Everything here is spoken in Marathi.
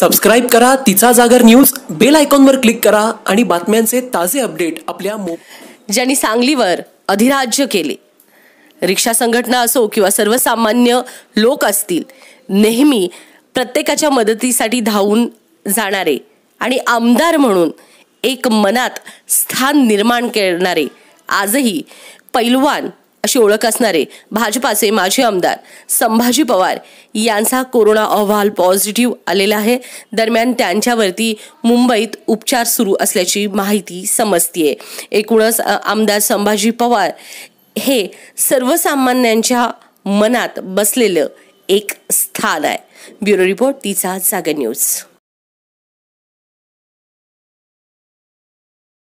सबस्क्राईब करा तिचा जागर न्यूज बेल आयकॉनवर क्लिक करा आणि बातम्यांचे ताजे अपडेट आपल्या ज्यांनी सांगलीवर अधिराज्य केले रिक्षा संघटना असो किंवा सर्वसामान्य लोक असतील नेहमी प्रत्येकाच्या मदतीसाठी धावून जाणारे आणि आमदार म्हणून एक मनात स्थान निर्माण करणारे आजही पैलवान अशी ओळख असणारे भाजपाचे माजी आमदार संभाजी पवार यांचा कोरोना अहवाल पॉझिटिव्ह आलेला आहे दरम्यान त्यांच्यावरती मुंबईत उपचार सुरू असल्याची माहिती समजतीये एकूणच आमदार संभाजी पवार हे सर्वसामान्यांच्या मनात बसलेलं एक स्थान आहे ब्युरो रिपोर्ट तिचा जागा न्यूज